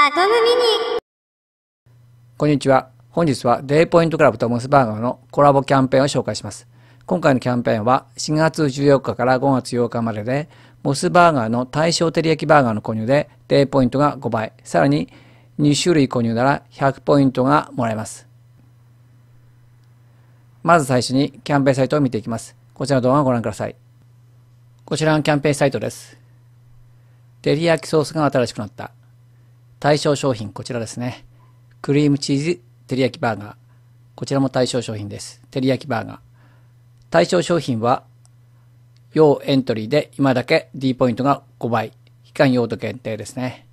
アトムミニこんにちは本日はデイポイントクラブとモスバーガーのコラボキャンペーンを紹介します今回のキャンペーンは4月14日から5月8日まででモスバーガーの対象照り焼きバーガーの購入でデイポイントが5倍さらに2種類購入なら100ポイントがもらえますまず最初にキャンペーンサイトを見ていきますこちらの動画をご覧くださいこちらのキャンペーンサイトです照り焼きソースが新しくなった対象商品、こちらですね。クリームチーズ照り焼きバーガー。こちらも対象商品です。照り焼きバーガー。対象商品は、要エントリーで今だけ D ポイントが5倍。期間用途限定ですね。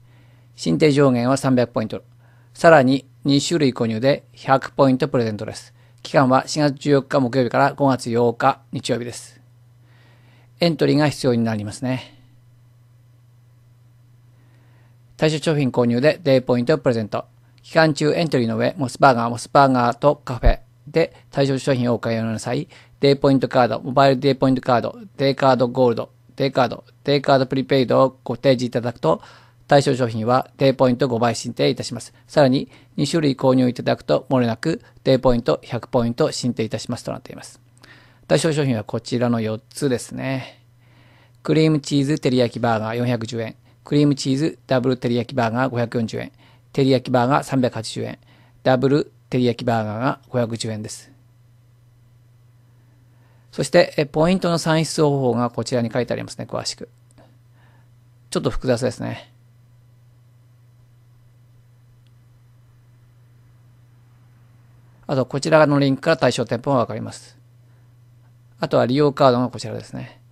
進定上限は300ポイント。さらに2種類購入で100ポイントプレゼントです。期間は4月14日木曜日から5月8日日曜日です。エントリーが必要になりますね。対象商品購入でデイポイントをプレゼント。期間中エントリーの上、モスバーガー、モスバーガーとカフェで対象商品をお買い上げの際、デイポイントカード、モバイルデイポイントカード、デイカードゴールド、デイカード、デイカードプリペイドをご提示いただくと、対象商品はデイポイント5倍申請いたします。さらに、2種類購入いただくと、もれなくデイポイント100ポイント申請いたしますとなっています。対象商品はこちらの4つですね。クリームチーズ照り焼きバーガー410円。クリームチーズダブル照り焼きバーガー540円、照り焼きバーガー380円、ダブル照り焼きバーガーが510円です。そして、ポイントの算出方法がこちらに書いてありますね、詳しく。ちょっと複雑ですね。あと、こちらのリンクから対象店舗がわかります。あとは利用カードがこちらですね。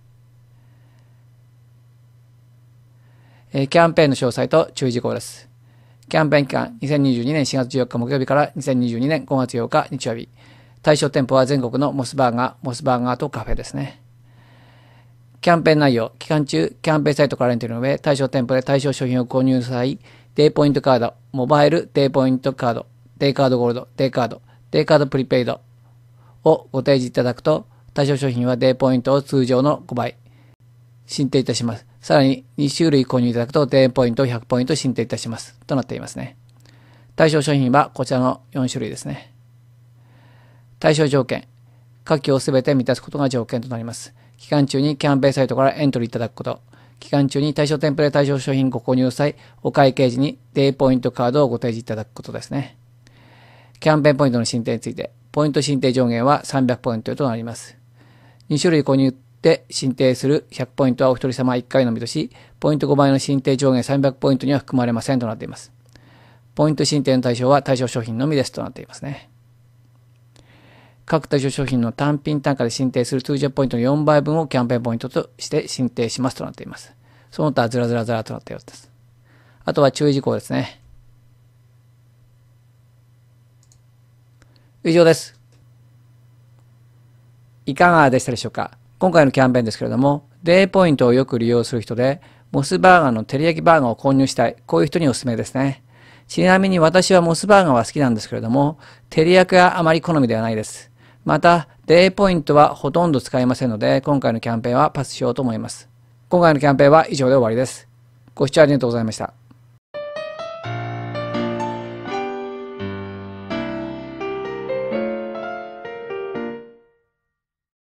えキャンペーンの詳細と注意事項です。キャンペーン期間、2022年4月14日木曜日から2022年5月8日日曜日。対象店舗は全国のモスバーガー、モスバーガーとカフェですね。キャンペーン内容、期間中、キャンペーンサイトからレンタルの上、対象店舗で対象商品を購入の際、デイポイントカード、モバイルデイポイントカード、デイカードゴールド、デイカード、デイカードプリペイドをご提示いただくと、対象商品はデイポイントを通常の5倍、進呈いたします。さらに2種類購入いただくとデーポイント100ポイント進呈いたします。となっていますね。対象商品はこちらの4種類ですね。対象条件。下記をすべて満たすことが条件となります。期間中にキャンペーンサイトからエントリーいただくこと。期間中に対象店舗で対象商品ご購入の際、お会計時にデイポイントカードをご提示いただくことですね。キャンペーンポイントの進展について、ポイント進定上限は300ポイントとなります。2種類購入で申請する100ポイントはお一人様1回のみとし、ポイント5倍の申請上限300ポイントには含まれませんとなっています。ポイント申請の対象は対象商品のみですとなっていますね。各対象商品の単品単価で申請する通常ポイントの4倍分をキャンペーンポイントとして申請しますとなっています。その他ずらずらずらとなったようです。あとは注意事項ですね。以上です。いかがでしたでしょうか今回のキャンペーンですけれども、デイポイントをよく利用する人で、モスバーガーの照り焼きバーガーを購入したい。こういう人におすすめですね。ちなみに私はモスバーガーは好きなんですけれども、照り焼きはあまり好みではないです。また、デイポイントはほとんど使いませんので、今回のキャンペーンはパスしようと思います。今回のキャンペーンは以上で終わりです。ご視聴ありがとうございました。